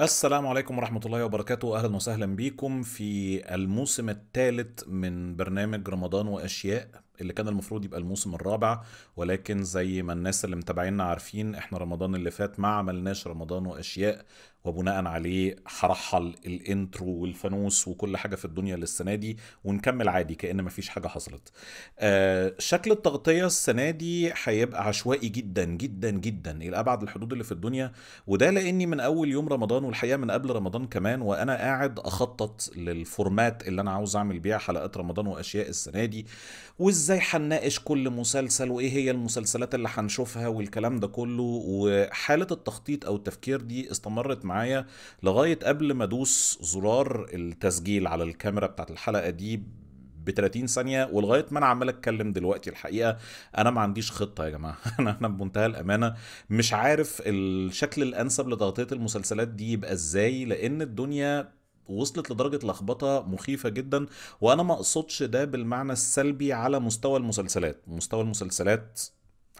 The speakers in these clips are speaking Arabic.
السلام عليكم ورحمة الله وبركاته أهلا وسهلا بيكم في الموسم الثالث من برنامج رمضان وأشياء اللي كان المفروض يبقى الموسم الرابع ولكن زي ما الناس اللي متابعينا عارفين احنا رمضان اللي فات ما عملناش رمضان واشياء وبناء عليه هرحل الانترو والفانوس وكل حاجه في الدنيا للسنه دي ونكمل عادي كان مفيش حاجه حصلت. آه شكل التغطيه السنه دي هيبقى عشوائي جدا جدا جدا الى ابعد الحدود اللي في الدنيا وده لاني من اول يوم رمضان والحقيقه من قبل رمضان كمان وانا قاعد اخطط للفورمات اللي انا عاوز اعمل بيها حلقات رمضان واشياء السنه دي وازاي ازاي هنناقش كل مسلسل وايه هي المسلسلات اللي هنشوفها والكلام ده كله وحاله التخطيط او التفكير دي استمرت معايا لغايه قبل ما ادوس زرار التسجيل على الكاميرا بتاعت الحلقه دي ب 30 ثانيه ولغايه ما انا عمال اتكلم دلوقتي الحقيقه انا ما عنديش خطه يا جماعه انا انا بمنتهى الامانه مش عارف الشكل الانسب لتغطيه المسلسلات دي يبقى ازاي لان الدنيا وصلت لدرجه لخبطه مخيفه جدا وانا ما اقصدش ده بالمعنى السلبي على مستوى المسلسلات مستوى المسلسلات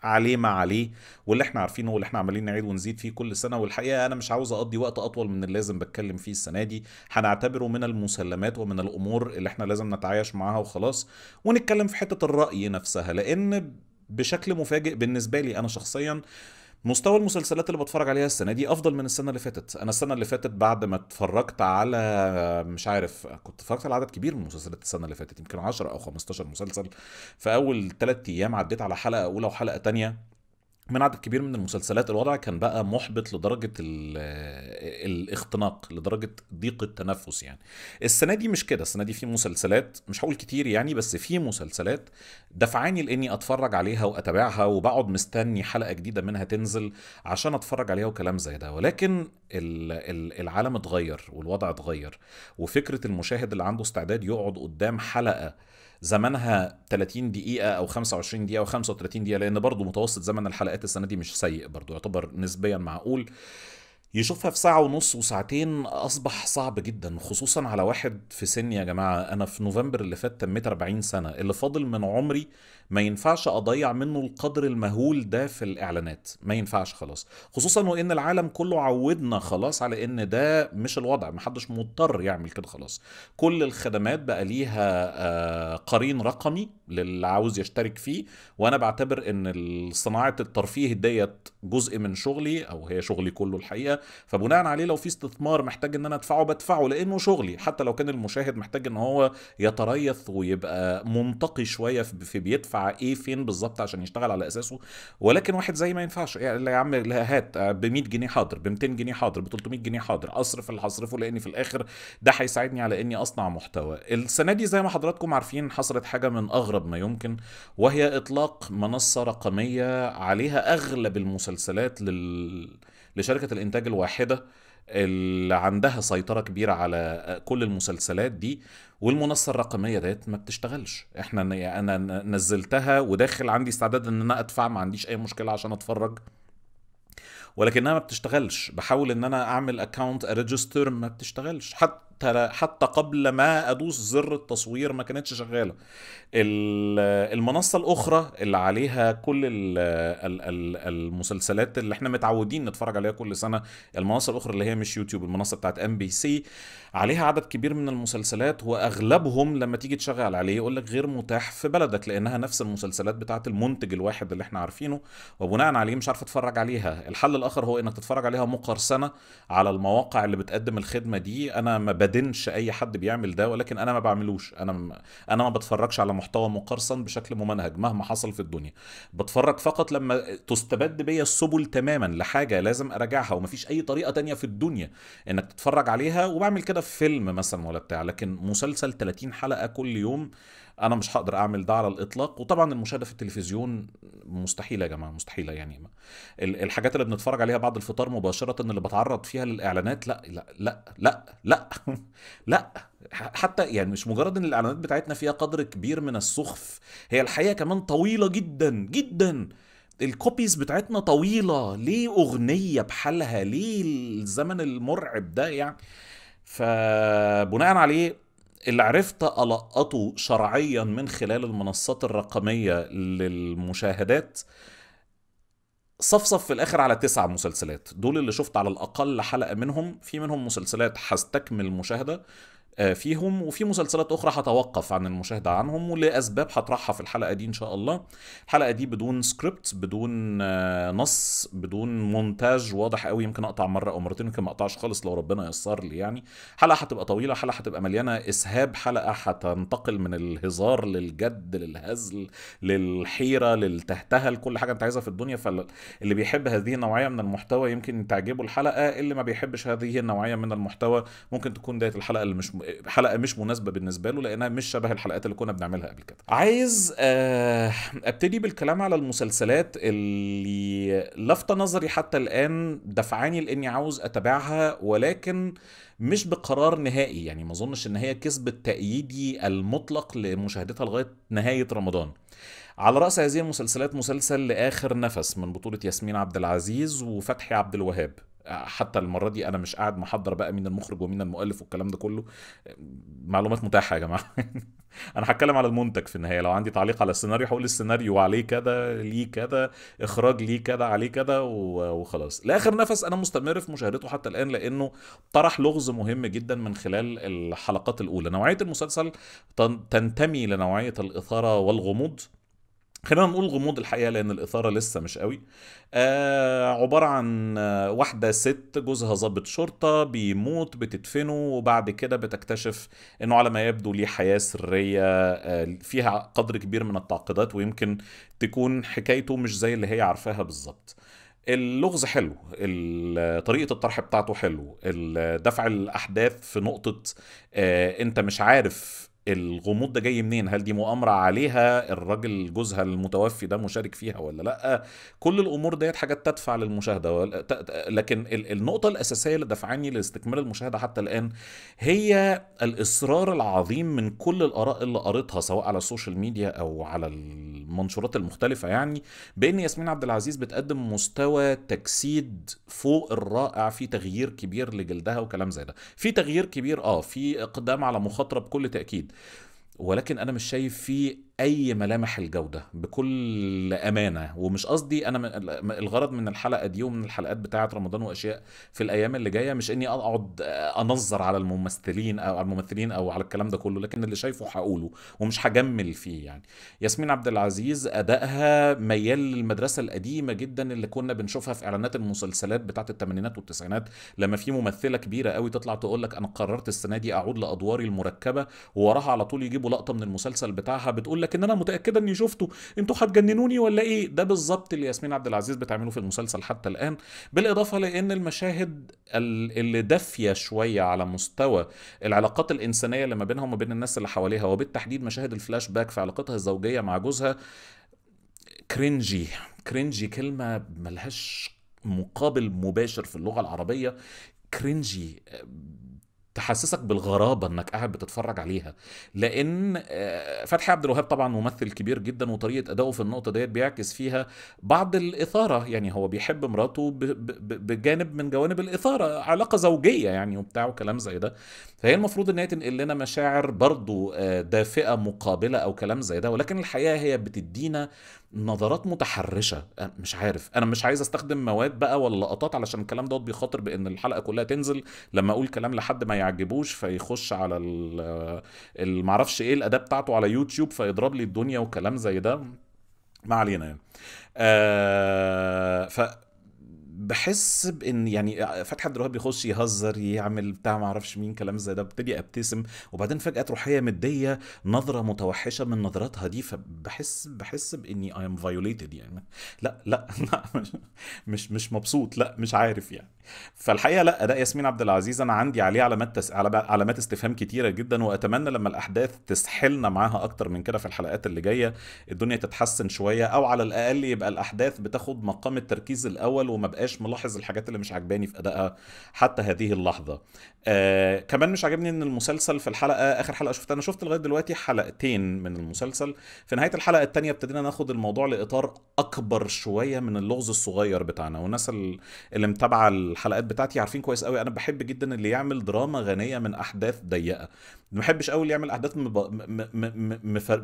عليه ما عليه واللي احنا عارفينه واللي احنا عمالين نعيد ونزيد فيه كل سنه والحقيقه انا مش عاوز اقضي وقت اطول من اللازم بتكلم فيه السنه دي هنعتبره من المسلمات ومن الامور اللي احنا لازم نتعايش معاها وخلاص ونتكلم في حته الراي نفسها لان بشكل مفاجئ بالنسبه لي انا شخصيا آه مستوى المسلسلات اللي بتفرج عليها السنه دي افضل من السنه اللي فاتت انا السنه اللي فاتت بعد ما اتفرجت على مش عارف كنت اتفرجت على عدد كبير من المسلسلات السنه اللي فاتت يمكن 10 او 15 مسلسل في اول 3 ايام عديت على حلقه اولى وحلقه تانية من عدد كبير من المسلسلات الوضع كان بقى محبط لدرجة الاختناق لدرجة ضيق التنفس يعني السنة دي مش كده السنة دي في مسلسلات مش هقول كتير يعني بس في مسلسلات دفعاني لاني اتفرج عليها واتابعها وبقعد مستني حلقة جديدة منها تنزل عشان اتفرج عليها وكلام زي ده ولكن العالم اتغير والوضع اتغير وفكرة المشاهد اللي عنده استعداد يقعد قدام حلقة زمنها 30 دقيقة أو 25 دقيقة أو 35 دقيقة لأن برضه متوسط زمن الحلقات السنة دي مش سيء برضه يعتبر نسبيا معقول يشوفها في ساعة ونص وساعتين أصبح صعب جدا خصوصا على واحد في سني يا جماعة أنا في نوفمبر اللي فات تميت 40 سنة اللي فاضل من عمري ما ينفعش اضيع منه القدر المهول ده في الاعلانات ما ينفعش خلاص خصوصا وان العالم كله عودنا خلاص على ان ده مش الوضع ما حدش مضطر يعمل كده خلاص كل الخدمات بقى ليها آه، قرين رقمي للي عاوز يشترك فيه وانا بعتبر ان صناعه الترفيه ديت جزء من شغلي او هي شغلي كله الحقيقه فبناء عليه لو في استثمار محتاج ان انا ادفعه بدفعه لانه شغلي حتى لو كان المشاهد محتاج ان هو يتريث ويبقى منتقي شويه في بيدفع ايه فين بالظبط عشان يشتغل على اساسه ولكن واحد زي ما ينفعش يعني يا عم هات آه، ب 100 جنيه حاضر ب 200 جنيه حاضر ب 300 جنيه حاضر اصرف اللي هصرفه لان في الاخر ده هيساعدني على اني اصنع محتوى السنه دي زي ما حضراتكم عارفين حصلت حاجه من اغرب ما يمكن وهي اطلاق منصه رقميه عليها اغلب المسلسلات لل... لشركه الانتاج الواحده اللي عندها سيطرة كبيرة على كل المسلسلات دي والمنصة الرقمية ديت ما بتشتغلش احنا انا نزلتها وداخل عندي استعداد ان انا ادفع ما عنديش اي مشكلة عشان اتفرج ولكنها ما بتشتغلش بحاول ان انا اعمل اكاونت اريجستر ما بتشتغلش حتى حتى حتى قبل ما ادوس زر التصوير ما كانتش شغاله المنصه الاخرى اللي عليها كل المسلسلات اللي احنا متعودين نتفرج عليها كل سنه المنصه الاخرى اللي هي مش يوتيوب المنصه بتاعت ام بي سي عليها عدد كبير من المسلسلات واغلبهم لما تيجي تشغل عليه يقول لك غير متاح في بلدك لانها نفس المسلسلات بتاعت المنتج الواحد اللي احنا عارفينه وبناء عليه مش عارف اتفرج عليها الحل الاخر هو انك تتفرج عليها مقرصنه على المواقع اللي بتقدم الخدمه دي انا ما بدنش اي حد بيعمل ده ولكن انا ما بعملوش انا م... انا ما بتفرجش على محتوى مقرصن بشكل ممنهج مهما حصل في الدنيا بتفرج فقط لما تستبد بيا السبل تماما لحاجه لازم اراجعها ومفيش اي طريقه تانية في الدنيا انك تتفرج عليها وبعمل كده في فيلم مثلا ولا بتاع لكن مسلسل 30 حلقه كل يوم انا مش هقدر اعمل ده على الاطلاق وطبعا المشاهده في التلفزيون مستحيله يا جماعه مستحيله يعني ما. الحاجات اللي بنتفرج عليها بعد الفطار مباشره اللي بتعرض فيها للاعلانات لا لا لا لا لا لا حتى يعني مش مجرد ان الاعلانات بتاعتنا فيها قدر كبير من السخف هي الحقيقه كمان طويله جدا جدا الكوبيز بتاعتنا طويله ليه اغنيه بحالها ليه الزمن المرعب ده يعني فبناء عليه اللي عرفت ألقطه شرعيا من خلال المنصات الرقمية للمشاهدات صفصف في الاخر على تسع مسلسلات دول اللي شفت على الاقل حلقه منهم في منهم مسلسلات هستكمل المشاهده آه، فيهم وفي مسلسلات اخرى هتوقف عن المشاهده عنهم ولاسباب هطرحها في الحلقه دي ان شاء الله الحلقه دي بدون سكريبت بدون آه، نص بدون مونتاج واضح قوي يمكن اقطع مره او مرتين يمكن ما اقطعش خالص لو ربنا يسر لي يعني حلقه هتبقى طويله حلقه هتبقى مليانه اسهاب حلقه هتنتقل من الهزار للجد للهزل للحيره للتهتهل كل حاجه انت عايزها في الدنيا فاللي بيحب هذه النوعيه من المحتوى يمكن تعجبه الحلقه اللي ما بيحبش هذه النوعيه من المحتوى ممكن تكون ديت الحلقه اللي مش حلقه مش مناسبه بالنسبه له لانها مش شبه الحلقات اللي كنا بنعملها قبل كده عايز آه، ابتدي بالكلام على المسلسلات اللي لفت نظري حتى الان دفعاني لاني عاوز اتابعها ولكن مش بقرار نهائي يعني ما اظنش ان هي كسبت تأييدي المطلق لمشاهدتها لغايه نهايه رمضان على رأس هذه المسلسلات مسلسل لآخر نفس من بطولة ياسمين عبد العزيز وفتحي عبد الوهاب حتى المره دي انا مش قاعد محضر بقى مين المخرج ومين المؤلف والكلام ده كله معلومات متاحه يا جماعه انا هتكلم على المنتج في النهايه لو عندي تعليق على السيناريو هقول السيناريو عليه كذا ليه كذا اخراج ليه كذا عليه كذا وخلاص لاخر نفس انا مستمر في مشاهدته حتى الان لانه طرح لغز مهم جدا من خلال الحلقات الاولى نوعيه المسلسل تنتمي لنوعيه الاثاره والغموض خلينا نقول غموض الحقيقه لان الاثاره لسه مش قوي آه عباره عن آه، واحده ست جوزها ضابط شرطه بيموت بتدفنه وبعد كده بتكتشف انه على ما يبدو ليه حياه سريه آه فيها قدر كبير من التعقيدات ويمكن تكون حكايته مش زي اللي هي عارفاها بالظبط اللغز حلو طريقة الطرح بتاعته حلو دفع الأحداث في نقطة آه، أنت مش عارف الغموض ده جاي منين هل دي مؤامره عليها الراجل جوزها المتوفي ده مشارك فيها ولا لا كل الامور ديت حاجات تدفع للمشاهده لكن النقطه الاساسيه اللي دفعاني لاستكمال المشاهده حتى الان هي الاصرار العظيم من كل الاراء اللي قريتها سواء على السوشيال ميديا او على المنشورات المختلفه يعني بان ياسمين عبد العزيز بتقدم مستوى تجسيد فوق الرائع في تغيير كبير لجلدها وكلام زي ده في تغيير كبير اه في اقدام على مخاطره بكل تاكيد ولكن انا مش شايف فيه اي ملامح الجوده بكل امانه ومش قصدي انا الغرض من الحلقه دي ومن الحلقات بتاعه رمضان واشياء في الايام اللي جايه مش اني اقعد انظر على الممثلين او على الممثلين او على الكلام ده كله لكن اللي شايفه هقوله ومش هجمل فيه يعني ياسمين عبد العزيز ادائها ميال للمدرسه القديمه جدا اللي كنا بنشوفها في اعلانات المسلسلات بتاعه الثمانينات والتسعينات لما في ممثله كبيره قوي تطلع تقول لك انا قررت السنه دي اعود لادواري المركبه ووراها على طول يجيبوا لقطه من المسلسل بتاعها بتقول لك لكن انا متاكده اني شفته انتوا هتجننوني ولا ايه ده بالظبط اللي ياسمين عبد العزيز بتعمله في المسلسل حتى الان بالاضافه لان المشاهد اللي دافيه شويه على مستوى العلاقات الانسانيه اللي ما بينها وما بين الناس اللي حواليها وبالتحديد مشاهد الفلاش باك في علاقتها الزوجيه مع جوزها كرنجي كرنجي كلمه ملهاش مقابل مباشر في اللغه العربيه كرنجي تحسسك بالغرابه انك قاعد بتتفرج عليها لان آه، فتحي عبد الوهاب طبعا ممثل كبير جدا وطريقه اداؤه في النقطه ديت بيعكس فيها بعض الاثاره يعني هو بيحب مراته بجانب من جوانب الاثاره علاقه زوجيه يعني وبتاع وكلام زي ده فهي المفروض ان هي تنقل لنا مشاعر برضو آه، دافئه مقابله او كلام زي ده ولكن الحقيقه هي بتدينا نظرات متحرشه مش عارف انا مش عايز استخدم مواد بقى ولا لقطات علشان الكلام دوت بيخاطر بان الحلقه كلها تنزل لما اقول كلام لحد ما يعجبوش فيخش على المعرفش آه، ايه الاداه بتاعته على يوتيوب فيضرب لي الدنيا وكلام زي ده ما علينا يعني آه ف بحس بان يعني آه، فتحي عبد الوهاب يخش يهزر يعمل بتاع ما اعرفش مين كلام زي ده ابتدي ابتسم وبعدين فجاه تروح هي مديه نظره متوحشه من نظراتها دي فبحس بحس باني اي ام فايوليتد يعني لا لا لا مش مش مبسوط لا مش عارف يعني فالحقيقه لا اداء ياسمين عبد العزيز انا عندي عليه علامات تس... علامات استفهام كتيره جدا واتمنى لما الاحداث تسحلنا معاها اكتر من كده في الحلقات اللي جايه الدنيا تتحسن شويه او على الاقل يبقى الاحداث بتاخد مقام التركيز الاول وما بقاش مبقاش ملاحظ الحاجات اللي مش عجباني في ادائها حتى هذه اللحظه آه كمان مش عاجبني ان المسلسل في الحلقه اخر حلقه شفتها انا شفت لغايه دلوقتي حلقتين من المسلسل في نهايه الحلقه الثانيه ابتدينا ناخد الموضوع لاطار اكبر شويه من اللغز الصغير بتاعنا والناس اللي متابعه الحلقات بتاعتي عارفين كويس قوي انا بحب جدا اللي يعمل دراما غنيه من احداث ضيقه ما بحبش قوي اللي يعمل احداث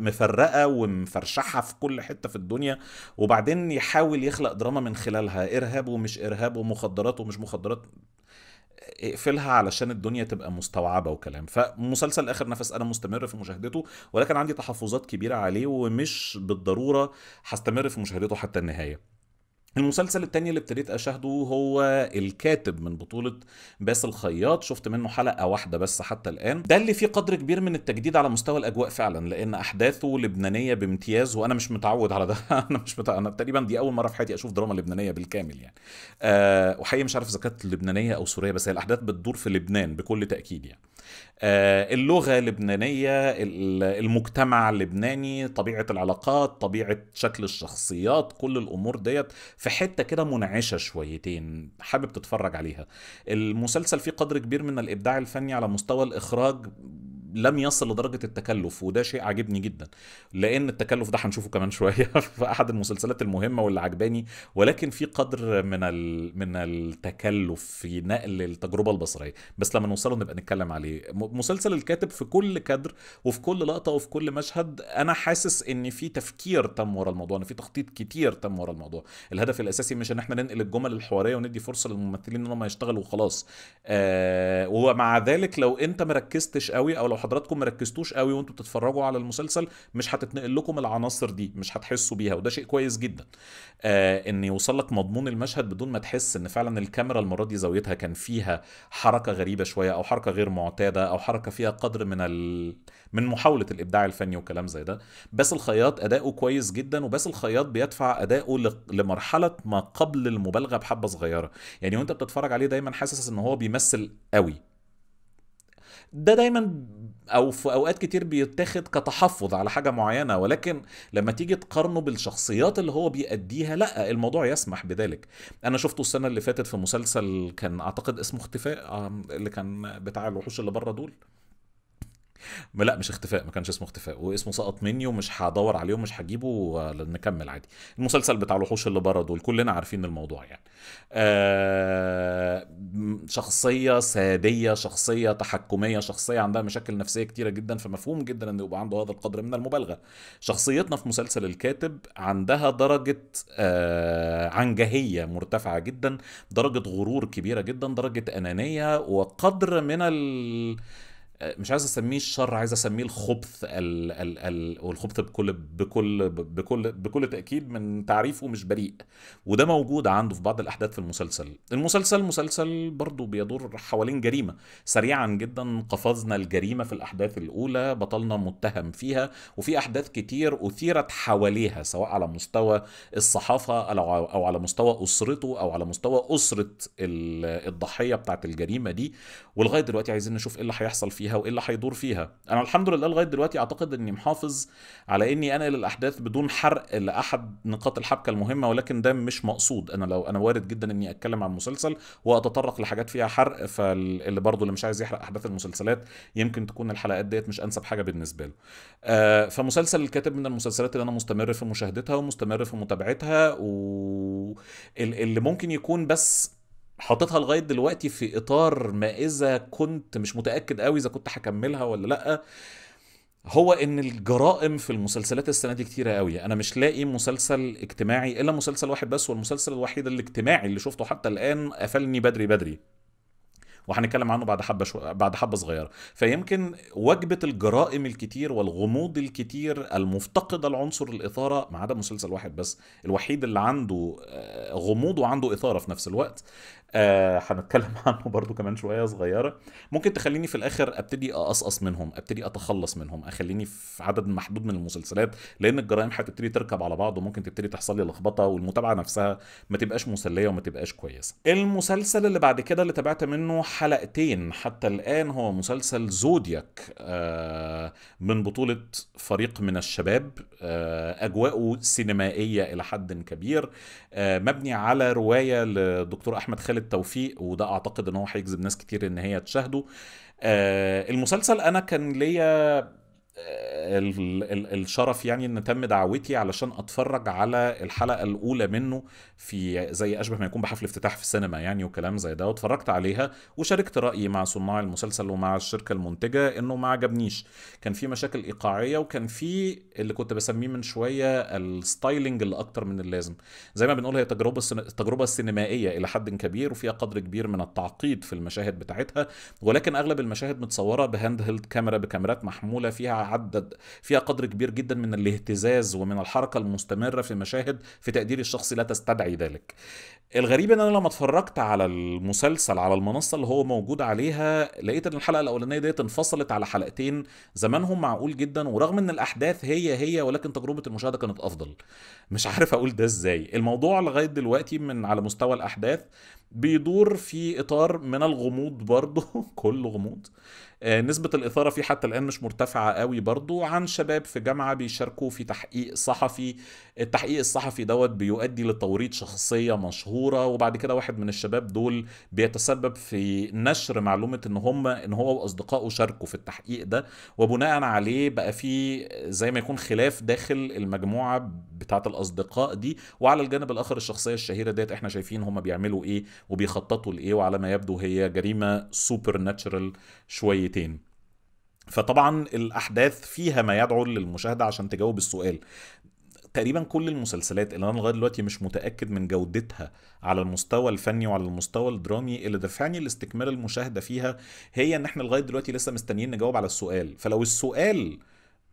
مفرقه ومفرشحه في كل حته في الدنيا وبعدين يحاول يخلق دراما من خلالها ارهاب ومش ارهاب ومخدرات ومش مخدرات اقفلها علشان الدنيا تبقى مستوعبه وكلام فمسلسل اخر نفس انا مستمر في مشاهدته ولكن عندي تحفظات كبيره عليه ومش بالضروره هستمر في مشاهدته حتى النهايه المسلسل التاني اللي ابتديت اشاهده هو الكاتب من بطولة باسل خياط شفت منه حلقة واحدة بس حتى الان ده اللي فيه قدر كبير من التجديد على مستوى الاجواء فعلا لان احداثه لبنانية بامتياز وانا مش متعود على ده انا مش متعود. انا تقريبا دي اول مرة في حياتي اشوف دراما لبنانية بالكامل يعني أه وحقيقي مش عارف اذا كانت لبنانية او سورية بس هي الاحداث بتدور في لبنان بكل تأكيد يعني أه اللغة اللبنانية المجتمع اللبناني طبيعة العلاقات طبيعة شكل الشخصيات كل الامور ديت في حته كده منعشه شويتين حابب تتفرج عليها المسلسل فيه قدر كبير من الابداع الفني على مستوى الاخراج لم يصل لدرجه التكلف وده شيء عاجبني جدا لان التكلف ده هنشوفه كمان شويه في احد المسلسلات المهمه واللي عجباني ولكن في قدر من ال... من التكلف في نقل التجربه البصريه بس لما نوصله نبقى نتكلم عليه مسلسل الكاتب في كل كادر وفي كل لقطه وفي كل مشهد انا حاسس ان في تفكير تم ورا الموضوع ان في تخطيط كتير تم ورا الموضوع الهدف الاساسي مش ان احنا ننقل الجمل الحواريه وندي فرصه للممثلين ان هم يشتغلوا وخلاص آه ومع ذلك لو انت مركزتش قوي او لو حضراتكم مركزتوش قوي وانتوا بتتفرجوا على المسلسل مش هتتنقل لكم العناصر دي مش هتحسوا بيها وده شيء كويس جدا آه ان يوصل لك مضمون المشهد بدون ما تحس ان فعلا الكاميرا المره دي زاويتها كان فيها حركه غريبه شويه او حركه غير معتاده او حركه فيها قدر من ال... من محاوله الابداع الفني وكلام زي ده بس الخياط اداؤه كويس جدا وبس الخياط بيدفع اداؤه ل... لمرحله ما قبل المبالغه بحبه صغيره يعني وانت بتتفرج عليه دايما حاسس ان هو بيمثل قوي ده دايما او في اوقات كتير بيتاخد كتحفظ على حاجه معينه ولكن لما تيجي تقارنه بالشخصيات اللي هو بيأديها لا الموضوع يسمح بذلك انا شفته السنه اللي فاتت في مسلسل كان اعتقد اسمه اختفاء آه، اللي كان بتاع الوحوش اللي بره دول لا مش اختفاء ما كانش اسمه اختفاء واسمه سقط مني ومش هدور عليه ومش هجيبه نكمل عادي المسلسل بتاع الوحوش اللي برد كلنا عارفين الموضوع يعني آه شخصيه ساديه شخصيه تحكميه شخصيه عندها مشاكل نفسيه كتيره جدا فمفهوم جدا ان يبقى عنده هذا القدر من المبالغه شخصيتنا في مسلسل الكاتب عندها درجه آه عنجهيه مرتفعه جدا درجه غرور كبيره جدا درجه انانيه وقدر من ال مش عايز اسميه الشر عايز اسميه الخبث ال ال ال والخبث بكل بكل بكل بكل تاكيد من تعريفه مش بريء وده موجود عنده في بعض الاحداث في المسلسل المسلسل مسلسل برضه بيدور حوالين جريمه سريعا جدا قفزنا الجريمه في الاحداث الاولى بطلنا متهم فيها وفي احداث كتير اثيرت حواليها سواء على مستوى الصحافه او على مستوى اسرته او على مستوى اسره الضحيه بتاعت الجريمه دي ولغايه دلوقتي عايزين نشوف ايه اللي هيحصل فيها فيها وايه اللي هيدور فيها انا الحمد لله لغايه دلوقتي اعتقد اني محافظ على اني انقل الاحداث بدون حرق لاحد نقاط الحبكه المهمه ولكن ده مش مقصود انا لو انا وارد جدا اني اتكلم عن مسلسل واتطرق لحاجات فيها حرق فاللي برضه اللي مش عايز يحرق احداث المسلسلات يمكن تكون الحلقات ديت مش انسب حاجه بالنسبه له آه فمسلسل الكاتب من المسلسلات اللي انا مستمر في مشاهدتها ومستمر في متابعتها واللي ممكن يكون بس حاططها لغايه دلوقتي في اطار ما اذا كنت مش متاكد قوي اذا كنت هكملها ولا لا هو ان الجرائم في المسلسلات السنه دي كتيره قوي انا مش لاقي مسلسل اجتماعي الا مسلسل واحد بس والمسلسل الوحيد الاجتماعي اللي شفته حتى الان قفلني بدري بدري وهنتكلم عنه بعد حبه شو... بعد حبه صغيره فيمكن وجبه الجرائم الكتير والغموض الكتير المفتقده لعنصر الاثاره ما عدا مسلسل واحد بس الوحيد اللي عنده آه، غموض وعنده اثاره في نفس الوقت آه، هنتكلم آه عنه برضو كمان شويه صغيره ممكن تخليني في الاخر ابتدي اقصقص منهم ابتدي اتخلص منهم اخليني في عدد محدود من المسلسلات لان الجرائم هتبتدي تركب على بعض وممكن تبتدي تحصل لي لخبطه والمتابعه نفسها ما تبقاش مسليه وما تبقاش كويسه المسلسل اللي بعد كده اللي تابعت منه حلقتين حتى الان هو مسلسل زودياك آه من بطوله فريق من الشباب آه اجواءه سينمائيه الى حد كبير آه، مبني على روايه لدكتور احمد خالد التوفيق وده اعتقد ان هو هيجذب ناس كتير ان هي تشاهده آه المسلسل انا كان ليا الشرف يعني ان تم دعوتي علشان اتفرج على الحلقه الاولى منه في زي اشبه ما يكون بحفل افتتاح في السينما يعني وكلام زي ده واتفرجت عليها وشاركت رايي مع صناع المسلسل ومع الشركه المنتجه انه ما عجبنيش كان في مشاكل ايقاعيه وكان في اللي كنت بسميه من شويه الستايلنج اللي اكتر من اللازم زي ما بنقول هي تجربه تجربه سينمائيه الى حد كبير وفيها قدر كبير من التعقيد في المشاهد بتاعتها ولكن اغلب المشاهد متصوره بهاند هيلد كاميرا بكاميرات محموله فيها عدد فيها قدر كبير جدا من الاهتزاز ومن الحركة المستمرة في مشاهد في تقديري الشخصي لا تستدعي ذلك الغريب ان انا لما اتفرجت على المسلسل على المنصه اللي هو موجود عليها لقيت ان الحلقه الاولانيه ديت انفصلت على حلقتين زمانهم معقول جدا ورغم ان الاحداث هي هي ولكن تجربه المشاهده كانت افضل مش عارف اقول ده ازاي الموضوع لغايه دلوقتي من على مستوى الاحداث بيدور في اطار من الغموض برضه كله غموض آه، نسبة الإثارة فيه حتى الآن مش مرتفعة قوي برضو عن شباب في جامعة بيشاركوا في تحقيق صحفي التحقيق الصحفي دوت بيؤدي لتوريط شخصية مشهورة وبعد كده واحد من الشباب دول بيتسبب في نشر معلومة إن هم إن هو وأصدقائه شاركوا في التحقيق ده وبناء عليه بقى في زي ما يكون خلاف داخل المجموعة بتاعة الأصدقاء دي وعلى الجانب الآخر الشخصية الشهيرة ديت إحنا شايفين هم بيعملوا إيه وبيخططوا لايه وعلى ما يبدو هي جريمه سوبر ناتشرال شويتين فطبعا الاحداث فيها ما يدعو للمشاهده عشان تجاوب السؤال تقريبا كل المسلسلات اللي انا لغايه دلوقتي مش متاكد من جودتها على المستوى الفني وعلى المستوى الدرامي اللي دفعني لاستكمال المشاهده فيها هي ان احنا لغايه دلوقتي لسه مستنيين نجاوب على السؤال فلو السؤال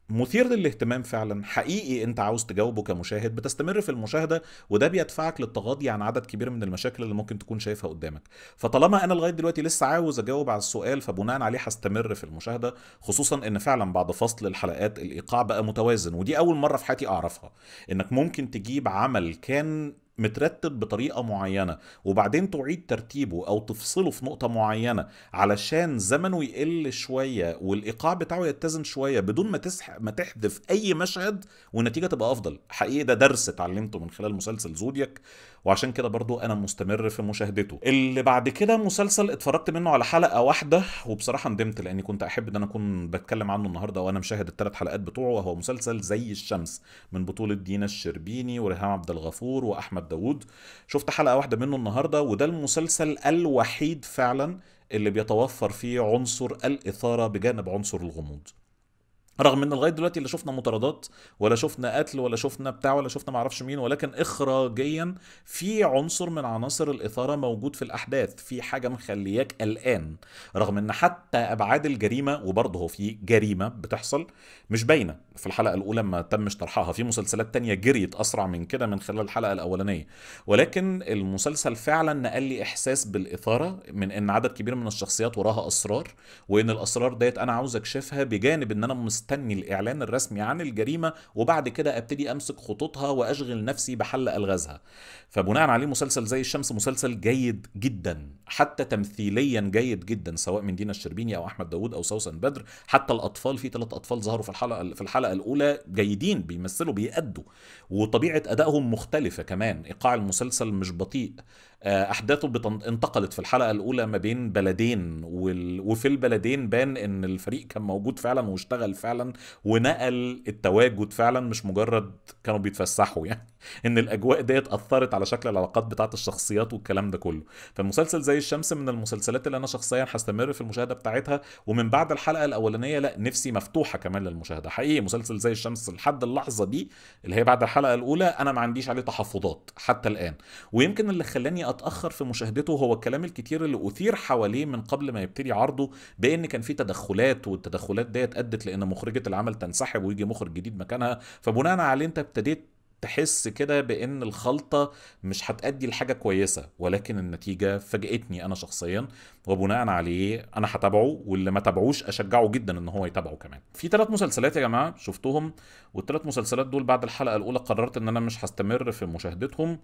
مثير للاهتمام فعلا حقيقي انت عاوز تجاوبه كمشاهد بتستمر في المشاهده وده بيدفعك للتغاضي عن عدد كبير من المشاكل اللي ممكن تكون شايفها قدامك فطالما انا لغايه دلوقتي لسه عاوز اجاوب على السؤال فبناء عليه هستمر في المشاهده خصوصا ان فعلا بعد فصل الحلقات الايقاع بقى متوازن ودي اول مره في حياتي اعرفها انك ممكن تجيب عمل كان مترتب بطريقه معينه وبعدين تعيد ترتيبه او تفصله في نقطه معينه علشان زمنه يقل شويه والايقاع بتاعه يتزن شويه بدون ما تسح ما تحذف اي مشهد والنتيجه تبقى افضل حقيقي ده درس اتعلمته من خلال مسلسل زودياك وعشان كده برضو انا مستمر في مشاهدته اللي بعد كده مسلسل اتفرجت منه على حلقه واحده وبصراحه ندمت لاني كنت احب ان انا اكون بتكلم عنه النهارده وانا مشاهد الثلاث حلقات بتوعه وهو مسلسل زي الشمس من بطوله دينا الشربيني وريهام عبد الغفور واحمد داوود شفت حلقه واحده منه النهارده وده المسلسل الوحيد فعلا اللي بيتوفر فيه عنصر الاثاره بجانب عنصر الغموض رغم ان لغايه دلوقتي لا شفنا مطاردات ولا شفنا قتل ولا شفنا بتاع ولا شفنا معرفش مين ولكن اخراجيا في عنصر من عناصر الاثاره موجود في الاحداث في حاجه مخلياك قلقان رغم ان حتى ابعاد الجريمه وبرضه هو في جريمه بتحصل مش باينه في الحلقه الاولى ما تمش طرحها في مسلسلات تانية جريت اسرع من كده من خلال الحلقه الاولانيه ولكن المسلسل فعلا نقل لي احساس بالاثاره من ان عدد كبير من الشخصيات وراها اسرار وان الاسرار ديت انا عاوز اكشفها بجانب ان انا مستني الاعلان الرسمي عن الجريمه وبعد كده ابتدي امسك خطوطها واشغل نفسي بحل الغازها فبناء عليه مسلسل زي الشمس مسلسل جيد جدا حتى تمثيليا جيد جدا سواء من دينا الشربيني او احمد داوود او سوسن بدر حتى الاطفال في ثلاث اطفال ظهروا في الحلقه في الحلقه الاولى جيدين بيمثلوا بيأدوا وطبيعه ادائهم مختلفه كمان ايقاع المسلسل مش بطيء آه، احداثه بتن... انتقلت في الحلقه الاولى ما بين بلدين وال... وفي البلدين بان ان الفريق كان موجود فعلا واشتغل فعلا ونقل التواجد فعلا مش مجرد كانوا بيتفسحوا يعني ان الاجواء ديت اثرت على شكل العلاقات بتاعه الشخصيات والكلام ده كله فمسلسل زي الشمس من المسلسلات اللي انا شخصيا هستمر في المشاهده بتاعتها ومن بعد الحلقه الاولانيه لا نفسي مفتوحه كمان للمشاهده حقيقي مسلسل زي الشمس لحد اللحظه دي اللي هي بعد الحلقه الاولى انا ما عنديش عليه تحفظات حتى الان ويمكن اللي خلاني اتاخر في مشاهدته هو الكلام الكتير اللي اثير حواليه من قبل ما يبتدي عرضه بان كان في تدخلات والتدخلات ديت ادت لان مخرجه العمل تنسحب ويجي مخرج جديد مكانها فبناء عليه انت ابتديت تحس كده بان الخلطه مش هتأدي لحاجه كويسه ولكن النتيجه فاجئتني انا شخصيا وبناء عليه انا هتابعه واللي ما تابعوش اشجعه جدا ان هو يتابعه كمان في ثلاث مسلسلات يا جماعه شفتهم والثلاث مسلسلات دول بعد الحلقه الاولى قررت ان انا مش هستمر في مشاهدتهم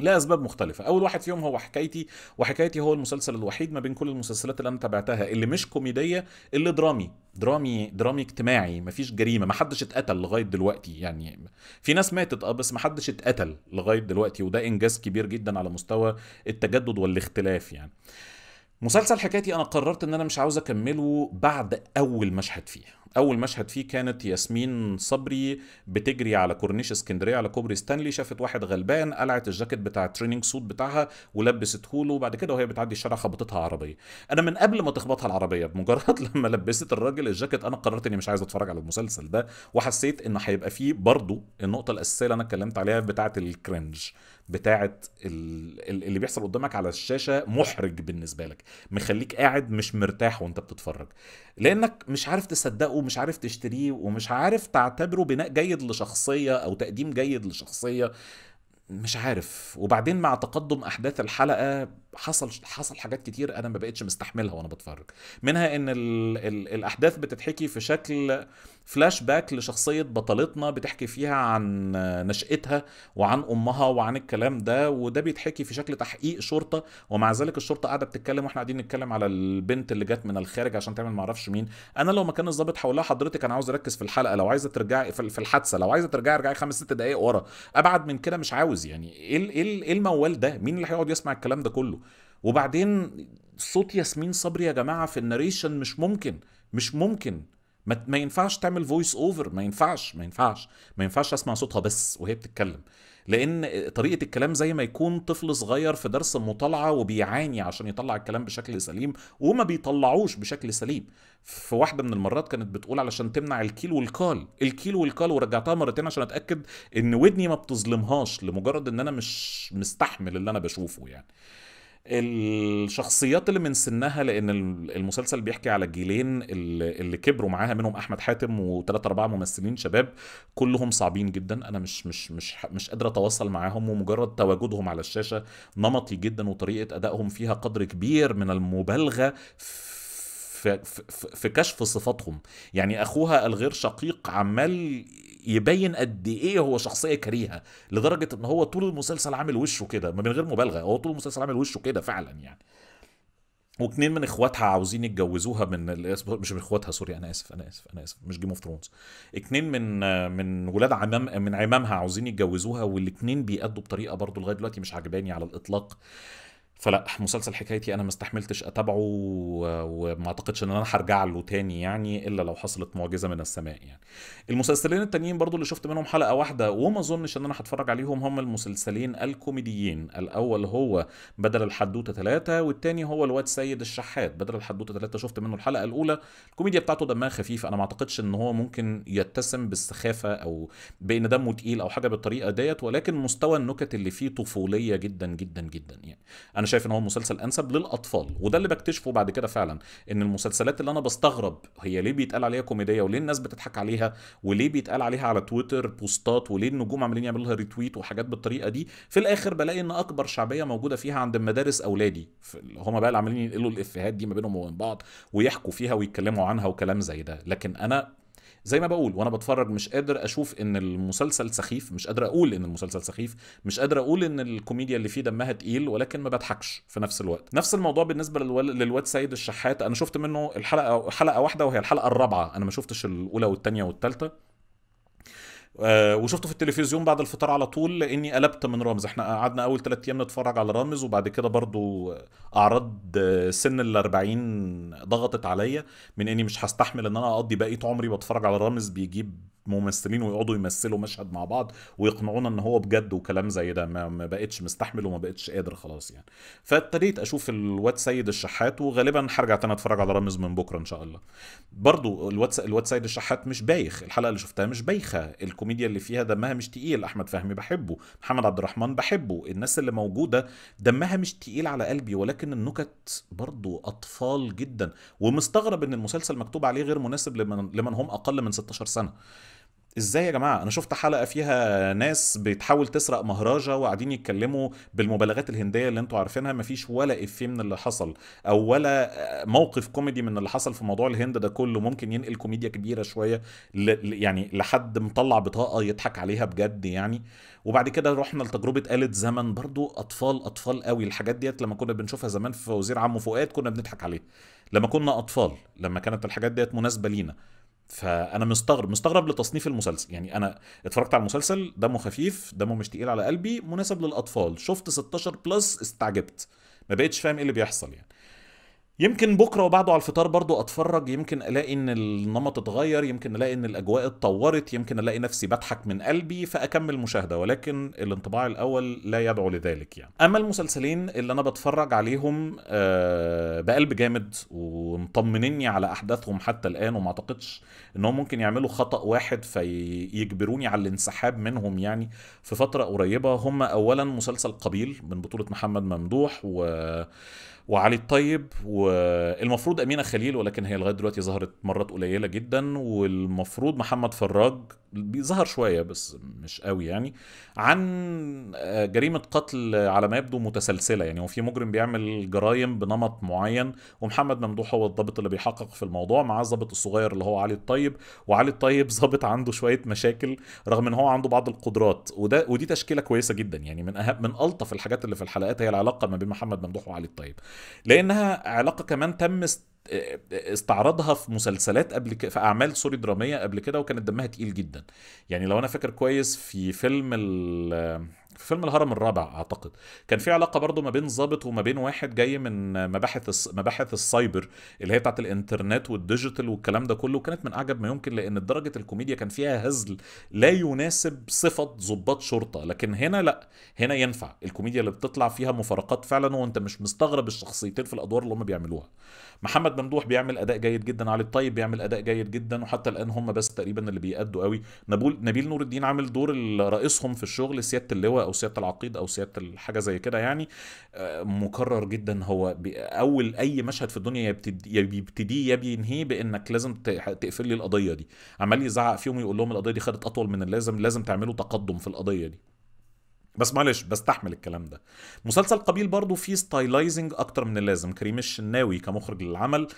لاسباب مختلفه اول واحد فيهم هو حكايتي وحكايتي هو المسلسل الوحيد ما بين كل المسلسلات اللي انا تابعتها اللي مش كوميديه اللي درامي درامي درامي اجتماعي مفيش جريمه محدش اتقتل لغايه دلوقتي يعني في ناس ماتت اه بس محدش اتقتل لغايه دلوقتي وده انجاز كبير جدا على مستوى التجدد والاختلاف يعني مسلسل حكايتي انا قررت ان انا مش عاوز اكمله بعد اول مشهد فيه اول مشهد فيه كانت ياسمين صبري بتجري على كورنيش اسكندريه على كوبري ستانلي شافت واحد غلبان قلعت الجاكيت بتاع التريننج سوت بتاعها ولبست له وبعد كده وهي بتعدي الشارع خبطتها عربيه انا من قبل ما تخبطها العربيه بمجرد لما لبست الراجل الجاكيت انا قررت اني مش عايز اتفرج على المسلسل ده وحسيت ان هيبقى فيه برضه النقطه الاساسيه اللي انا اتكلمت عليها بتاعه الكرنج بتاعه اللي بيحصل قدامك على الشاشه محرج بالنسبه لك مخليك قاعد مش مرتاح وانت بتتفرج لانك مش عارف تصدقه ومش عارف تشتريه ومش عارف تعتبره بناء جيد لشخصيه او تقديم جيد لشخصيه مش عارف وبعدين مع تقدم احداث الحلقه حصل حصل حاجات كتير انا ما بقتش مستحملها وانا بتفرج منها ان الـ الـ الاحداث بتتحكي في شكل فلاش باك لشخصيه بطلتنا بتحكي فيها عن نشاتها وعن امها وعن الكلام ده وده بيتحكي في شكل تحقيق شرطه ومع ذلك الشرطه قاعده بتتكلم واحنا قاعدين نتكلم على البنت اللي جت من الخارج عشان تعمل معرفش مين انا لو مكان الظابط هقول حضرتك انا عاوز اركز في الحلقه لو عايزه ترجعي في الحادثه لو عايزه ترجعي ارجعي خمس ست دقائق ورا ابعد من كده مش عاوز يعني ايه إيه, ايه الموال ده مين اللي هيقعد يسمع الكلام ده كله وبعدين صوت ياسمين صبري يا جماعه في الناريشن مش ممكن مش ممكن ما, ما ينفعش تعمل فويس اوفر ما ينفعش ما ينفعش ما ينفعش اسمع صوتها بس وهي بتتكلم لان طريقه الكلام زي ما يكون طفل صغير في درس مطالعه وبيعاني عشان يطلع الكلام بشكل سليم وما بيطلعوش بشكل سليم في واحده من المرات كانت بتقول علشان تمنع الكيل والكال الكيل والكال ورجعتها مرتين عشان اتاكد ان ودني ما بتظلمهاش لمجرد ان انا مش مستحمل اللي انا بشوفه يعني الشخصيات اللي من سنها لان المسلسل بيحكي على جيلين اللي كبروا معاها منهم احمد حاتم وثلاثة اربعة ممثلين شباب كلهم صعبين جدا انا مش مش مش مش قادر اتواصل معاهم ومجرد تواجدهم على الشاشه نمطي جدا وطريقه ادائهم فيها قدر كبير من المبالغه في, في, في كشف صفاتهم يعني اخوها الغير شقيق عمال يبين قد ايه هو شخصيه كريهه لدرجه ان هو طول المسلسل عامل وشه كده من غير مبالغه هو طول المسلسل عامل وشه كده فعلا يعني واثنين من اخواتها عاوزين يتجوزوها من إيه، مش من اخواتها سوري انا اسف انا اسف انا اسف مش جيم اوف ثرونز اثنين من من ولاد عمام من عمامها عاوزين يتجوزوها والاثنين بيأدوا بطريقه برضو لغايه دلوقتي مش عجباني على الاطلاق فلا مسلسل حكايتي انا ما استحملتش اتابعه وما اعتقدش ان انا هرجع له تاني يعني الا لو حصلت معجزه من السماء يعني المسلسلين التانيين برضو اللي شفت منهم حلقه واحده وما اظنش ان انا هتفرج عليهم هم المسلسلين الكوميديين الاول هو بدل الحدوته ثلاثة والتاني هو الواد سيد الشحات بدل الحدوته ثلاثة شفت منه الحلقه الاولى الكوميديا بتاعته دمها خفيف انا ما اعتقدش ان هو ممكن يتسم بالسخافه او بان دمه تقيل او حاجه بالطريقه ديت ولكن مستوى النكت اللي فيه طفوليه جدا جدا جدا يعني انا شايف ان هو مسلسل انسب للاطفال وده اللي بكتشفه بعد كده فعلا ان المسلسلات اللي انا بستغرب هي ليه بيتقال عليها كوميديه وليه الناس بتضحك عليها وليه بيتقال عليها على تويتر بوستات وليه النجوم عاملين يعملوا لها ريتويت وحاجات بالطريقه دي في الاخر بلاقي ان اكبر شعبيه موجوده فيها عند مدارس اولادي هم بقى اللي عاملين ينقلوا الافيهات دي ما بينهم وبين بعض ويحكوا فيها ويتكلموا عنها وكلام زي ده لكن انا زي ما بقول وانا بتفرج مش قادر اشوف ان المسلسل سخيف مش قادر اقول ان المسلسل سخيف مش قادر اقول ان الكوميديا اللي فيه دمها تقيل ولكن ما بضحكش في نفس الوقت نفس الموضوع بالنسبه للول... للواد سيد الشحات انا شفت منه الحلقه حلقه واحده وهي الحلقه الرابعه انا ما شفتش الاولى والثانيه والثالثه آه، وشفته في التلفزيون بعد الفطار على طول لاني قلبت من رامز احنا قعدنا اول ثلاث ايام نتفرج على رامز وبعد كده برضو اعراض سن ال ضغطت عليا من اني مش هستحمل ان انا اقضي بقيه عمري بتفرج على رامز بيجيب ممثلين ويقعدوا يمثلوا مشهد مع بعض ويقنعونا ان هو بجد وكلام زي ده ما بقتش مستحمل وما بقتش قادر خلاص يعني فابتديت اشوف الواد سيد الشحات وغالبا هرجع تاني اتفرج على رامز من بكره ان شاء الله برضو الواد الواد سيد الشحات مش بايخ الحلقه اللي شفتها مش بايخه الكوميديا اللي فيها دمها مش تقيل احمد فهمي بحبه محمد عبد الرحمن بحبه الناس اللي موجوده دمها مش تقيل على قلبي ولكن النكت برضو اطفال جدا ومستغرب ان المسلسل مكتوب عليه غير مناسب لمن, لمن هم اقل من 16 سنه ازاي يا جماعه انا شفت حلقه فيها ناس بتحاول تسرق مهرجه وقاعدين يتكلموا بالمبالغات الهنديه اللي انتوا عارفينها مفيش ولا افيه من اللي حصل او ولا موقف كوميدي من اللي حصل في موضوع الهند ده كله ممكن ينقل كوميديا كبيره شويه ل... يعني لحد مطلع بطاقه يضحك عليها بجد يعني وبعد كده رحنا لتجربه آلة زمن برضو اطفال اطفال قوي الحاجات ديت لما كنا بنشوفها زمان في وزير عمه فؤاد كنا بنضحك عليها لما كنا اطفال لما كانت الحاجات ديت مناسبه لينا فانا مستغرب مستغرب لتصنيف المسلسل يعني انا اتفرجت على المسلسل دمه خفيف دمه مش تقيل على قلبي مناسب للاطفال شفت 16 بلس استعجبت ما بقتش فاهم ايه اللي بيحصل يعني يمكن بكره وبعده على الفطار برضو اتفرج يمكن الاقي ان النمط اتغير يمكن الاقي ان الاجواء اتطورت يمكن الاقي نفسي بضحك من قلبي فاكمل مشاهده ولكن الانطباع الاول لا يدعو لذلك يعني اما المسلسلين اللي انا بتفرج عليهم آه بقلب جامد ومطمنني على احداثهم حتى الان وما اعتقدش انهم ممكن يعملوا خطا واحد فيجبروني على الانسحاب منهم يعني في فتره قريبه هم اولا مسلسل قبيل من بطوله محمد ممدوح و وعلي الطيب والمفروض امينه خليل ولكن هي لغايه دلوقتي ظهرت مرات قليله جدا والمفروض محمد فراج ظهر شويه بس مش قوي يعني عن آه، جريمه قتل على ما يبدو متسلسله يعني هو في مجرم بيعمل جرايم بنمط معين ومحمد ممدوح هو الضابط اللي بيحقق في الموضوع معاه الضابط الصغير اللي هو علي الطيب وعلي الطيب ضابط عنده شويه مشاكل رغم ان هو عنده بعض القدرات وده ودي تشكيله كويسه جدا يعني من أهم من الطف الحاجات اللي في الحلقات هي العلاقه ما بين محمد ممدوح وعلي الطيب لانها علاقه كمان تم استعرضها في مسلسلات قبل ك... في اعمال سوري دراميه قبل كده وكانت دمها تقيل جدا يعني لو انا فاكر كويس في فيلم ال في فيلم الهرم الرابع اعتقد كان في علاقه برضو ما بين ظابط وما بين واحد جاي من مباحث مباحث السايبر اللي هي بتاعت الانترنت والديجيتال والكلام ده كله كانت من اعجب ما يمكن لان درجه الكوميديا كان فيها هزل لا يناسب صفه ضباط شرطه لكن هنا لا هنا ينفع الكوميديا اللي بتطلع فيها مفارقات فعلا وانت مش مستغرب الشخصيتين في الادوار اللي هم بيعملوها محمد ممدوح بيعمل اداء جيد جدا علي الطيب بيعمل اداء جيد جدا وحتى الان هم بس تقريبا اللي بيأدوا قوي نبول نبيل نور الدين عامل دور رئيسهم في الشغل سياده اللواء او سياده العقيد او سياده الحاجه زي كده يعني آه، مكرر جدا هو اول اي مشهد في الدنيا يا بيبتدي يا بينهيه بانك لازم تقفل لي القضيه دي عمال يزعق فيهم ويقول لهم القضيه دي خدت اطول من اللازم لازم تعملوا تقدم في القضيه دي بس معلش بستحمل الكلام ده مسلسل قبيل برضو فيه ستايلايزنج اكتر من اللازم كريم الشناوي كمخرج للعمل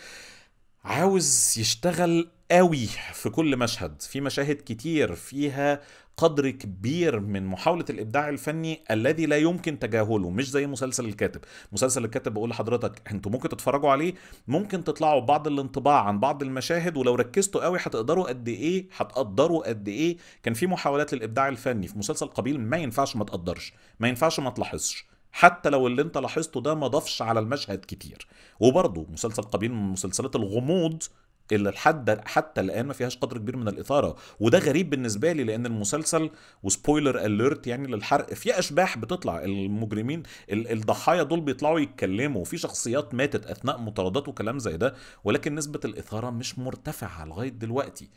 عاوز يشتغل قوي في كل مشهد في مشاهد كتير فيها قدر كبير من محاوله الابداع الفني الذي لا يمكن تجاهله مش زي مسلسل الكاتب مسلسل الكاتب بقول لحضرتك انتوا ممكن تتفرجوا عليه ممكن تطلعوا بعض الانطباع عن بعض المشاهد ولو ركزتوا قوي هتقدروا قد ايه هتقدروا قد ايه كان في محاولات للابداع الفني في مسلسل قبيل ما ينفعش ما تقدرش ما ينفعش ما تلاحظش حتى لو اللي انت لاحظته ده ما ضافش على المشهد كتير وبرضه مسلسل قبيل من مسلسلات الغموض اللي لحد حتى الان ما فيهاش قدر كبير من الاثاره وده غريب بالنسبه لي لان المسلسل وسبويلر اليرت يعني للحرق في اشباح بتطلع المجرمين الضحايا دول بيطلعوا يتكلموا في شخصيات ماتت اثناء مطاردات وكلام زي ده ولكن نسبه الاثاره مش مرتفعه لغايه دلوقتي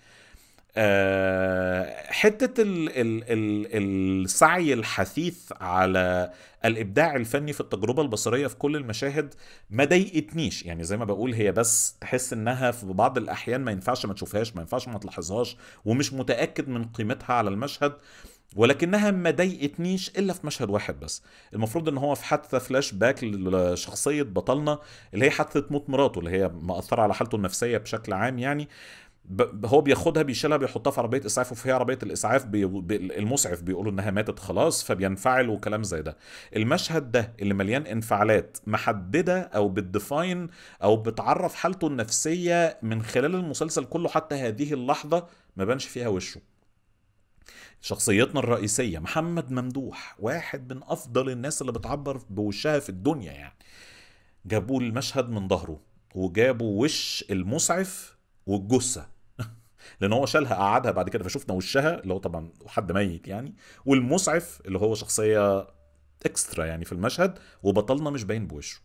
آه، حتة ال ال ال السعي الحثيث على الإبداع الفني في التجربة البصرية في كل المشاهد ما ضايقتنيش يعني زي ما بقول هي بس تحس إنها في بعض الأحيان ما ينفعش ما تشوفهاش ما ينفعش ما تلاحظهاش ومش متأكد من قيمتها على المشهد ولكنها ما ضايقتنيش الا في مشهد واحد بس المفروض ان هو في حادثه فلاش باك لشخصيه بطلنا اللي هي حادثه موت مراته اللي هي مأثره على حالته النفسيه بشكل عام يعني ب... هو بياخدها بيشيلها بيحطها في عربيه اسعاف وفي عربيه الاسعاف بي... المسعف بيقولوا انها ماتت خلاص فبينفعل وكلام زي ده المشهد ده اللي مليان انفعالات محدده او بتديفاين او بتعرف حالته النفسيه من خلال المسلسل كله حتى هذه اللحظه ما بانش فيها وشه شخصيتنا الرئيسيه محمد ممدوح واحد من افضل الناس اللي بتعبر بوشها في الدنيا يعني جابوا المشهد من ظهره وجابوا وش المسعف والجثه لان هو شالها قعدها بعد كده فشفنا وشها اللي هو طبعا حد ميت يعني والمسعف اللي هو شخصيه اكسترا يعني في المشهد وبطلنا مش باين بوشه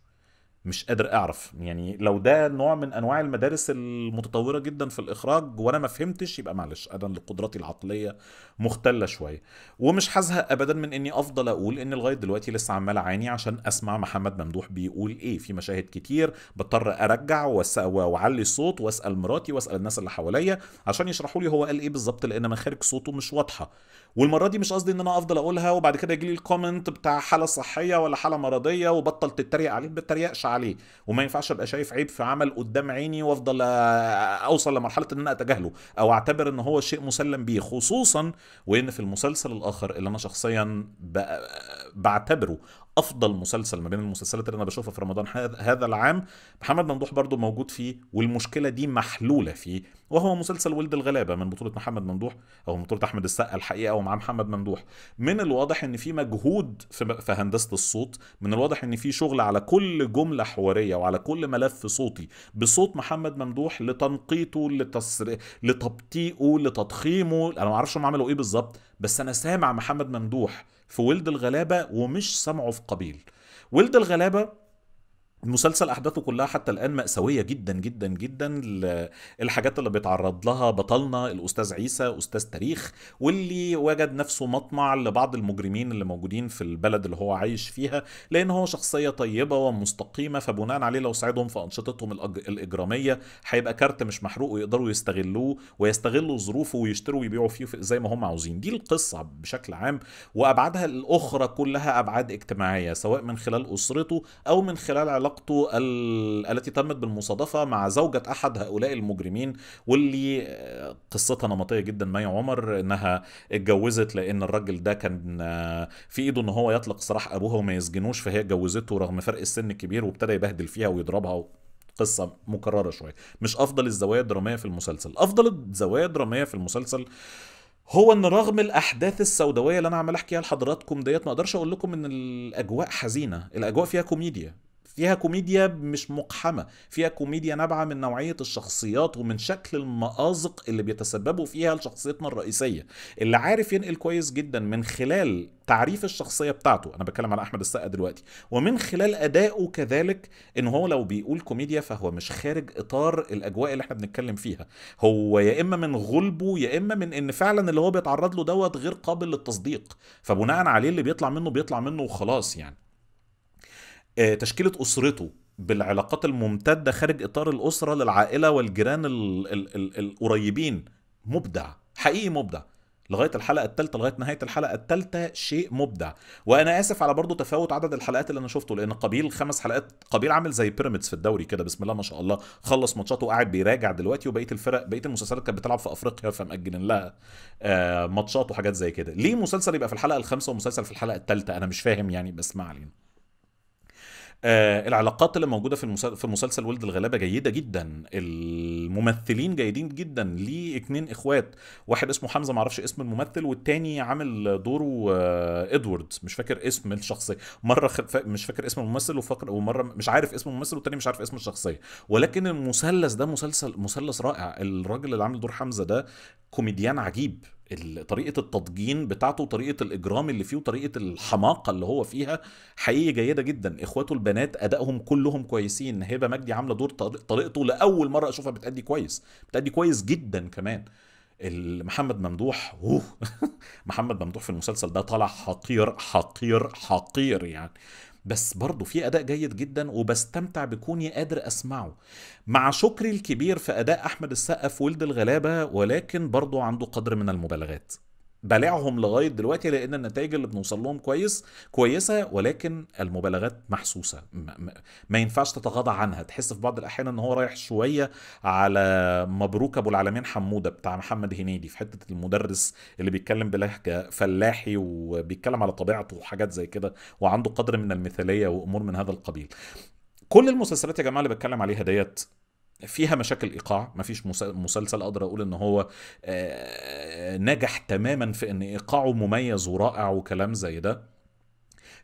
مش قادر اعرف يعني لو ده نوع من انواع المدارس المتطوره جدا في الاخراج وانا ما فهمتش يبقى معلش انا قدراتي العقليه مختله شويه ومش حزهق ابدا من اني افضل اقول ان لغايه دلوقتي لسه عمال اعاني عشان اسمع محمد ممدوح بيقول ايه في مشاهد كتير بضطر ارجع واعلي الصوت واسال مراتي واسال الناس اللي حواليا عشان يشرحوا لي هو قال ايه بالظبط لان مخارج صوته مش واضحه والمره دي مش قصدي ان انا افضل اقولها وبعد كده يجي لي الكومنت بتاع حاله صحيه ولا حاله مرضيه وبطل تتريق عليه ما بتريقش عليه وما ينفعش ابقى شايف عيب في عمل قدام عيني وافضل اوصل لمرحله ان انا اتجاهله او اعتبر ان هو شيء مسلم بيه خصوصا وان في المسلسل الاخر اللي انا شخصيا بعتبره افضل مسلسل ما بين المسلسلات اللي انا بشوفها في رمضان هذا العام محمد ممدوح برضو موجود فيه والمشكله دي محلوله فيه وهو مسلسل ولد الغلابه من بطوله محمد ممدوح او بطوله احمد السقا الحقيقه ومعاه محمد ممدوح من الواضح ان في مجهود في هندسه الصوت من الواضح ان في شغل على كل جمله حواريه وعلى كل ملف صوتي بصوت محمد ممدوح لتنقيطه لتسر... لتبطيئه لتضخيمه انا ما اعرفش هم عملوا ايه بالظبط بس انا سامع محمد ممدوح في ولد الغلابه ومش سمعه في قبيل ولد الغلابه المسلسل احداثه كلها حتى الان ماساويه جدا جدا جدا الحاجات اللي بيتعرض لها بطلنا الاستاذ عيسى استاذ تاريخ واللي وجد نفسه مطمع لبعض المجرمين اللي موجودين في البلد اللي هو عايش فيها لان هو شخصيه طيبه ومستقيمه فبناء عليه لو ساعدهم في انشطتهم الاجراميه هيبقى كارت مش محروق ويقدروا يستغلوه ويستغلوا ظروفه ويشتروا ويبيعوا فيه زي ما هم عاوزين دي القصه بشكل عام وابعادها الاخرى كلها ابعاد اجتماعيه سواء من خلال اسرته او من خلال علاقه علاقته التي تمت بالمصادفة مع زوجة أحد هؤلاء المجرمين واللي قصتها نمطية جدا مي عمر إنها اتجوزت لأن الراجل ده كان في إيده إن هو يطلق سراح أبوها وما يسجنوش فهي اتجوزته رغم فرق السن الكبير وابتدى يبهدل فيها ويضربها قصة مكررة شوية مش أفضل الزوايا الدرامية في المسلسل أفضل الزوايا الدرامية في المسلسل هو ان رغم الاحداث السوداويه اللي انا عمال احكيها لحضراتكم ديت ما اقدرش اقول لكم ان الاجواء حزينه الاجواء فيها كوميديا فيها كوميديا مش مقحمة فيها كوميديا نابعة من نوعية الشخصيات ومن شكل المآزق اللي بيتسببوا فيها لشخصيتنا الرئيسية اللي عارف ينقل كويس جدا من خلال تعريف الشخصية بتاعته أنا بتكلم على أحمد السقا دلوقتي ومن خلال أدائه كذلك إن هو لو بيقول كوميديا فهو مش خارج إطار الأجواء اللي احنا بنتكلم فيها هو يا إما من غلبه يا إما من إن فعلا اللي هو بيتعرض له دوت غير قابل للتصديق فبناء عليه اللي بيطلع منه بيطلع منه وخلاص يعني آه، تشكيله اسرته بالعلاقات الممتده خارج اطار الاسره للعائله والجيران القريبين مبدع حقيقي مبدع لغايه الحلقه الثالثه لغايه نهايه الحلقه الثالثه شيء مبدع وانا اسف على برضه تفاوت عدد الحلقات اللي انا شفته لان قبيل خمس حلقات قبيل عامل زي بيراميدز في الدوري كده بسم الله ما شاء الله خلص ماتشاته وقاعد بيراجع دلوقتي وبقيه الفرق بقيه المسلسلات كانت بتلعب في افريقيا فمأجلين لها آه ماتشات وحاجات زي كده ليه مسلسل يبقى في الحلقه الخامسه ومسلسل في الحلقه الثالثه انا مش فاهم يعني بس ما علينا آه العلاقات اللي موجوده في المسلسل في مسلسل ولد الغلابه جيده جدا الممثلين جيدين جدا ليه اتنين اخوات واحد اسمه حمزه معرفش اسم الممثل والتاني عامل دوره آه ادواردز مش فاكر اسم الشخصيه مره خ... مش فاكر اسم الممثل وفاكر ومره مش عارف اسم الممثل والتاني مش عارف اسم الشخصيه ولكن المثلث ده مسلسل مثلث رائع الراجل اللي عامل دور حمزه ده كوميديان عجيب طريقه التضجين بتاعته وطريقه الاجرام اللي فيه وطريقه الحماقه اللي هو فيها حقيقي جيده جدا اخواته البنات ادائهم كلهم كويسين هبه مجدي عامله دور طريقته لاول مره اشوفها بتادي كويس بتادي كويس جدا كمان محمد ممدوح اوه محمد ممدوح في المسلسل ده طالع حقير حقير حقير يعني بس برضه في اداء جيد جدا وبستمتع بكوني قادر اسمعه مع شكري الكبير في اداء احمد السقا في ولد الغلابه ولكن برضه عنده قدر من المبالغات بلعهم لغايه دلوقتي لان النتائج اللي بنوصل لهم كويس كويسه ولكن المبالغات محسوسه ما ينفعش تتغاضى عنها تحس في بعض الاحيان ان هو رايح شويه على مبروك ابو العالمين حموده بتاع محمد هنيدي في حته المدرس اللي بيتكلم بلهجه فلاحي وبيتكلم على طبيعته وحاجات زي كده وعنده قدر من المثاليه وامور من هذا القبيل كل المسلسلات يا جماعه اللي بتكلم عليها ديت فيها مشاكل ايقاع مفيش مسلسل اقدر اقول ان هو آه، نجح تماما في ان ايقاعه مميز ورائع وكلام زي ده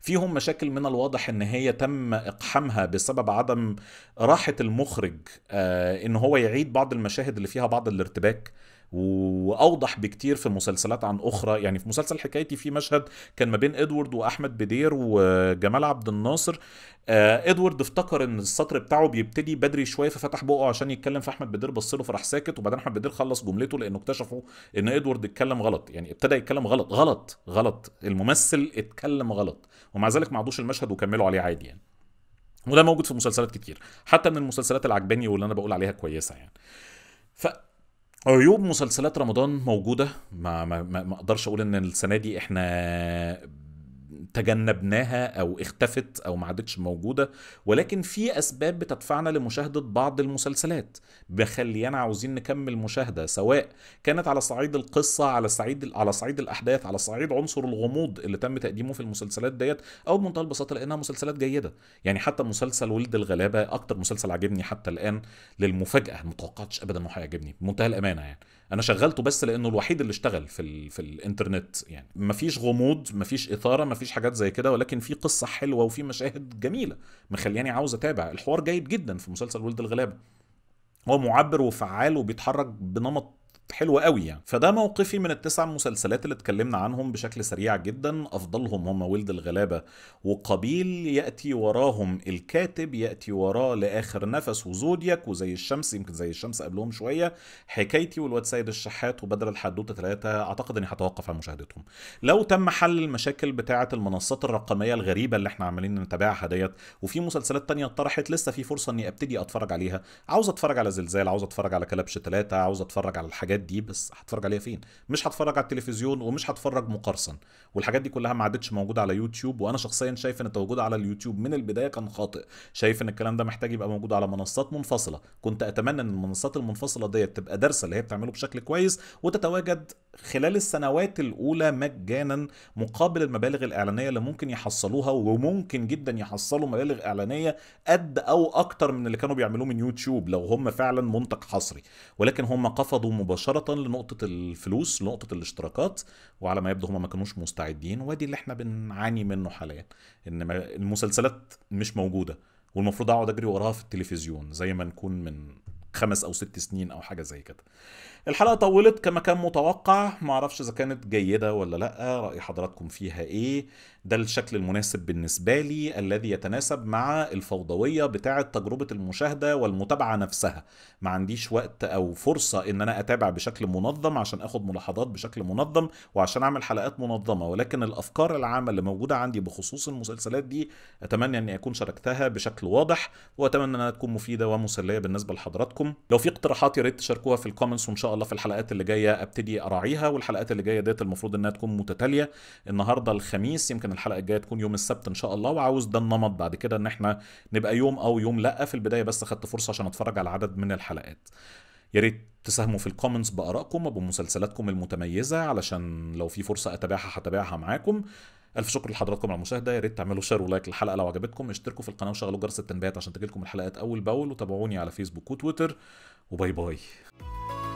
فيهم مشاكل من الواضح ان هي تم اقحامها بسبب عدم راحه المخرج آه، ان هو يعيد بعض المشاهد اللي فيها بعض الارتباك واوضح بكتير في مسلسلات عن اخرى يعني في مسلسل حكايتي في مشهد كان ما بين ادوارد واحمد بدير وجمال عبد الناصر آه ادوارد افتكر ان السطر بتاعه بيبتدي بدري شويه ففتح بقه عشان يتكلم فاحمد بدير بص له فراح ساكت وبعدين احمد بدير خلص جملته لانه اكتشفوا ان ادوارد اتكلم غلط يعني ابتدى يتكلم غلط غلط غلط الممثل اتكلم غلط ومع ذلك ما عدوش المشهد وكملوا عليه عادي يعني وده موجود في مسلسلات كتير حتى من المسلسلات العجباني واللي انا بقول عليها كويسه يعني ف عيوب مسلسلات رمضان موجوده ما ما ما اقدرش اقول ان السنه دي احنا تجنبناها او اختفت او ما عادتش موجوده ولكن في اسباب بتدفعنا لمشاهده بعض المسلسلات بخلينا عاوزين نكمل مشاهده سواء كانت على صعيد القصه على صعيد على صعيد الاحداث على صعيد عنصر الغموض اللي تم تقديمه في المسلسلات ديت او بمنتهى البساطه لانها مسلسلات جيده يعني حتى مسلسل ولد الغلابه اكتر مسلسل عجبني حتى الان للمفاجاه ما توقعتش ابدا انه هيعجبني بمنتهى الامانه يعني انا شغلته بس لانه الوحيد اللي اشتغل في ال... في الانترنت يعني مفيش غموض مفيش اثاره مفيش حاجات زي كده ولكن في قصه حلوه وفي مشاهد جميله مخلياني عاوز اتابع الحوار جيد جدا في مسلسل ولد الغلابه هو معبر وفعال وبيتحرك بنمط حلوة قوي يعني فده موقفي من التسع مسلسلات اللي اتكلمنا عنهم بشكل سريع جدا أفضلهم هم ولد الغلابة وقبيل يأتي وراهم الكاتب يأتي وراه لآخر نفس وزودياك وزي الشمس يمكن زي الشمس قبلهم شوية حكايتي والواد سيد الشحات وبدل الحدوتة ثلاثة أعتقد أني هتوقف عن مشاهدتهم لو تم حل المشاكل بتاعة المنصات الرقمية الغريبة اللي احنا عمالين نتابعها ديت وفي مسلسلات تانية اتطرحت لسه في فرصة إني أبتدي أتفرج عليها عاوز أتفرج على زلزال عاوز أتفرج على كلبش ثلاثة عاوز أتفرج على الحاجات الحاجات دي بس هتفرج عليها فين مش هتفرج على التلفزيون ومش هتفرج مقرصن والحاجات دي كلها ما عادتش موجوده على يوتيوب وانا شخصيا شايف ان تواجدها على اليوتيوب من البدايه كان خاطئ شايف ان الكلام ده محتاج يبقى موجود على منصات منفصله كنت اتمنى ان المنصات المنفصله ديت تبقى دارسه اللي هي بتعمله بشكل كويس وتتواجد خلال السنوات الاولى مجانا مقابل المبالغ الاعلانيه اللي ممكن يحصلوها وممكن جدا يحصلوا مبالغ اعلانيه قد او اكتر من اللي كانوا بيعملوه من يوتيوب لو هم فعلا منتج حصري ولكن هم قفضوا مباشره مباشره لنقطه الفلوس لنقطه الاشتراكات وعلى ما يبدو هما ما كانوش مستعدين وادي اللي احنا بنعاني منه حاليا ان المسلسلات مش موجوده والمفروض اقعد اجري وراها في التلفزيون زي ما نكون من خمس او ست سنين او حاجه زي كده الحلقه طولت كما كان متوقع ما اعرفش اذا كانت جيده ولا لا راي حضراتكم فيها ايه ده الشكل المناسب بالنسبة لي الذي يتناسب مع الفوضوية بتاعة تجربة المشاهدة والمتابعة نفسها ما عنديش وقت أو فرصة إن أنا أتابع بشكل منظم عشان أخد ملاحظات بشكل منظم وعشان أعمل حلقات منظمة ولكن الأفكار العامة اللي موجودة عندي بخصوص المسلسلات دي أتمنى أني أكون شاركتها بشكل واضح وأتمنى أنها تكون مفيدة ومسلية بالنسبة لحضراتكم لو في اقتراحات يا ريت تشاركوها في الكومنتس وإن شاء الله في الحلقات اللي جاية أبتدي أراعيها والحلقات اللي جاية ديت المفروض إنها تكون متتالية النهاردة الخميس يمكن ممكن الحلقه الجايه تكون يوم السبت ان شاء الله وعاوز ده النمط بعد كده ان احنا نبقى يوم او يوم لا في البدايه بس خدت فرصه عشان اتفرج على عدد من الحلقات يا ريت تساهموا في الكومنتس بارائكم وبمسلسلاتكم المتميزه علشان لو في فرصه اتابعها هتابعها معاكم الف شكر لحضراتكم على المشاهده يا ريت تعملوا شير ولايك للحلقه لو عجبتكم اشتركوا في القناه وشغلوا جرس التنبيهات عشان تجيلكم الحلقات اول باول وتابعوني على فيسبوك وتويتر وباي باي